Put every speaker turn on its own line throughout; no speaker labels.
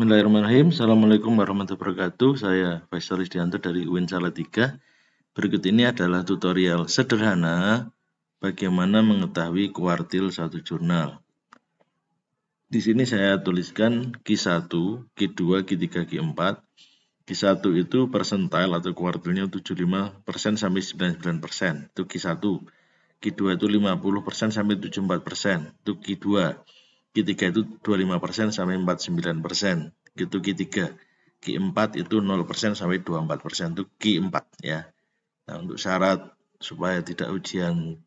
Bismillahirrahmanirrahim. Assalamualaikum warahmatullahi wabarakatuh. Saya Faisal Isdianto dari UIN Salatiga. Berikut ini adalah tutorial sederhana bagaimana mengetahui kuartil satu jurnal. Di sini saya tuliskan Q1, Q2, Q3, Q4. Q1 itu persentil atau kuartilnya 75% sampai 99%. Itu Q1. Q2 itu 50% sampai 74%. Itu Q2. Q3 itu 25% sampai 49%. Gitu, itu Q3. Q4 itu 0% sampai 24% itu Q4 ya. Nah, untuk syarat supaya tidak ujian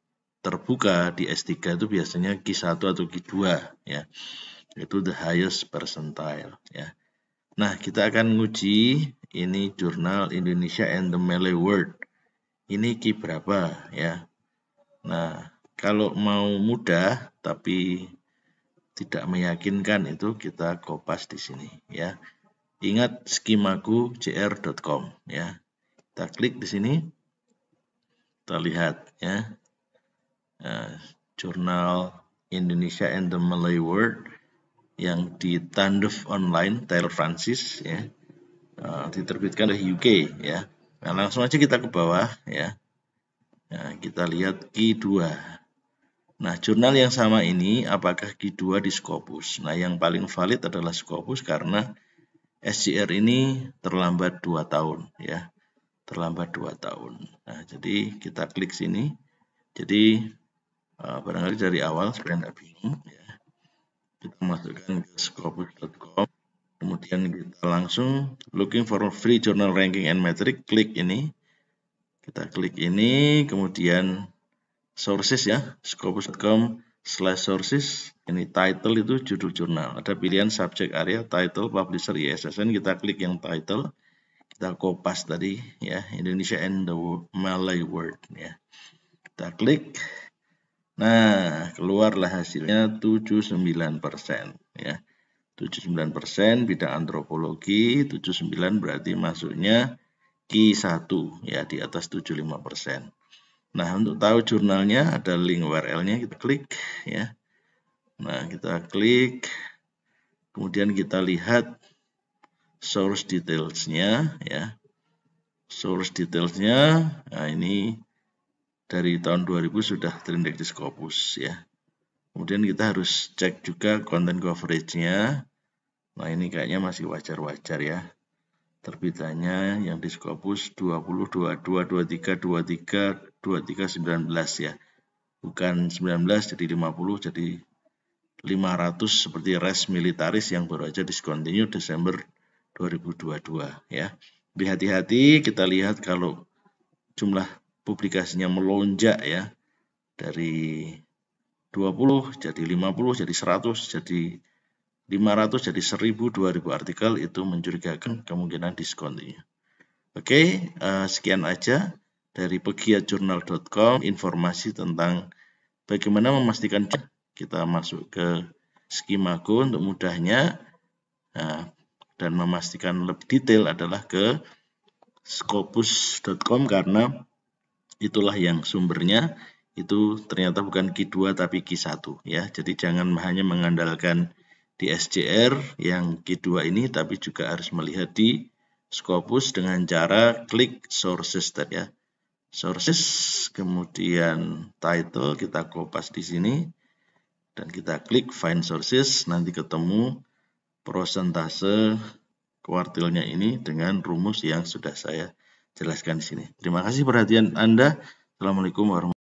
terbuka di S3 itu biasanya Q1 atau Q2 ya. Itu the highest percentile ya. Nah, kita akan nguji ini jurnal Indonesia and the Malay World. Ini Q berapa ya. Nah, kalau mau mudah tapi tidak meyakinkan itu kita kopas di sini ya. Ingat skimaku jr.com ya. Kita klik di sini. Kita lihat ya. Eh, jurnal Indonesia and the Malay World yang di Tanduf Online Taylor Francis ya. Eh, diterbitkan dari UK ya. Nah, langsung aja kita ke bawah ya. Nah, kita lihat Q2 Nah, jurnal yang sama ini apakah G2 di Scopus? Nah, yang paling valid adalah Scopus karena SCR ini terlambat 2 tahun ya. Terlambat 2 tahun. Nah, jadi kita klik sini. Jadi eh, barangkali dari awal supaya tidak bingung ya. Kita masukkan ke scopus.com kemudian kita langsung looking for free journal ranking and metric klik ini kita klik ini kemudian sources ya, scopus.com slash sources, ini title itu judul jurnal. Ada pilihan subject area, title, publisher, ISSN, kita klik yang title, kita kopas tadi ya, Indonesia and the Malay word ya. Kita klik, nah keluarlah hasilnya 79% ya. 79% bidang antropologi, 79 berarti masuknya Q1 ya di atas 75%. Nah, untuk tahu jurnalnya ada link URL-nya kita klik ya. Nah, kita klik kemudian kita lihat source details-nya ya. Source details-nya nah ini dari tahun 2000 sudah terindeks di Scopus ya. Kemudian kita harus cek juga konten coverage-nya. Nah, ini kayaknya masih wajar-wajar ya terbitannya yang di Scopus 20, 22, 23, 23, 23, 19 ya. Bukan 19 jadi 50 jadi 500 seperti res militaris yang baru aja discontinue Desember 2022 ya. Lebih hati-hati kita lihat kalau jumlah publikasinya melonjak ya dari 20 jadi 50 jadi 100 jadi 500 jadi 1000 2000 artikel itu mencurigakan hmm. kemungkinan diskonnya. Oke, okay, uh, eh, sekian aja dari pegiatjurnal.com informasi tentang bagaimana memastikan kita masuk ke skimago untuk mudahnya nah, dan memastikan lebih detail adalah ke scopus.com karena itulah yang sumbernya itu ternyata bukan Q2 tapi Q1 ya. Jadi jangan hanya mengandalkan di SCR yang G2 ini tapi juga harus melihat di Scopus dengan cara klik sources tadi ya. Sources kemudian title kita kopas di sini dan kita klik find sources nanti ketemu prosentase kuartilnya ini dengan rumus yang sudah saya jelaskan di sini. Terima kasih perhatian Anda. Assalamualaikum warahmatullahi